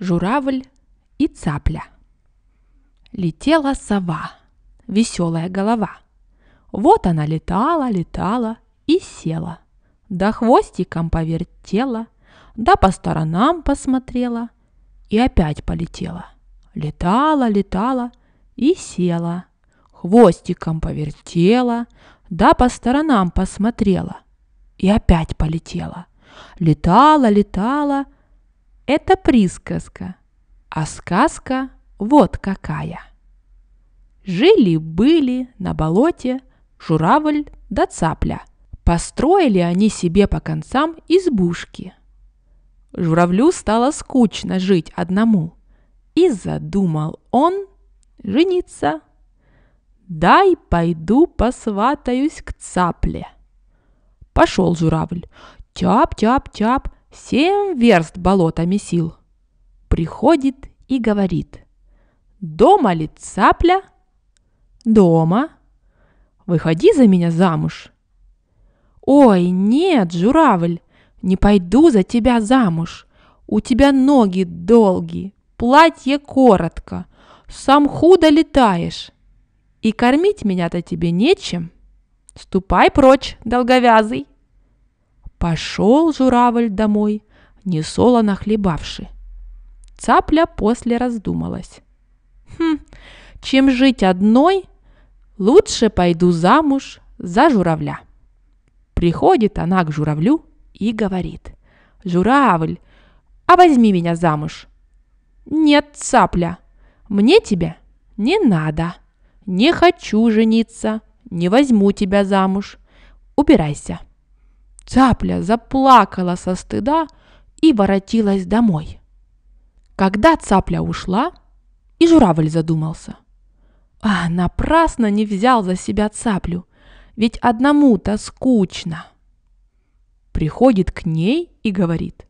журавль и цапля. Летела сова, веселая голова. Вот она летала, летала и села. Да хвостиком повертела, да по сторонам посмотрела и опять полетела. Летала, летала и села. Хвостиком повертела, да по сторонам посмотрела и опять полетела. Летала, летала и – это присказка, а сказка вот какая. Жили-были на болоте журавль да цапля. Построили они себе по концам избушки. Журавлю стало скучно жить одному, и задумал он жениться. «Дай пойду посватаюсь к цапле». Пошел журавль. Тяп-тяп-тяп, семь верст болотами сил. Приходит и говорит. Дома ли цапля? Дома. Выходи за меня замуж. Ой, нет, журавль, не пойду за тебя замуж. У тебя ноги долгие, платье коротко, сам худо летаешь. И кормить меня-то тебе нечем. Ступай прочь, долговязый. Пошел журавль домой, не солоно хлебавши. Цапля после раздумалась. Хм, чем жить одной, лучше пойду замуж за журавля. Приходит она к журавлю и говорит. Журавль, а возьми меня замуж. Нет, цапля, мне тебя не надо. Не хочу жениться, не возьму тебя замуж. Убирайся. Цапля заплакала со стыда и воротилась домой. Когда цапля ушла, и журавль задумался. А, напрасно не взял за себя цаплю, ведь одному-то скучно. Приходит к ней и говорит.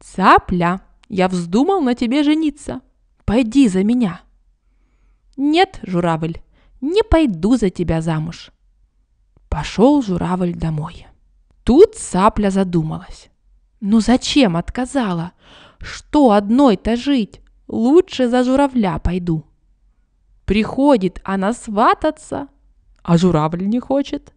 «Цапля, я вздумал на тебе жениться. Пойди за меня». «Нет, журавль, не пойду за тебя замуж». Пошел журавль домой. Тут сапля задумалась. Ну зачем отказала? Что одной-то жить? Лучше за журавля пойду. Приходит она свататься, а журавль не хочет.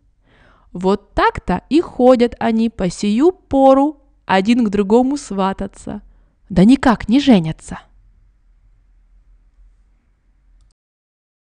Вот так-то и ходят они по сию пору один к другому свататься. Да никак не женятся.